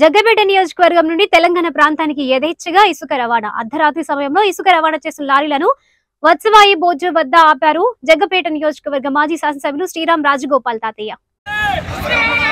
జగ్గపేట నియోజకవర్గం నుండి తెలంగాణ ప్రాంతానికి యథేచ్ఛగా ఇసుక రవాణా అర్ధరాత్రి సమయంలో ఇసుక రవాణా చేసిన లారీలను వత్సవాయి బోజు వద్ద ఆపారు జగ్గపేట నియోజకవర్గ మాజీ శాసనసభ్యులు శ్రీరామ్ రాజగోపాల్ తాతయ్య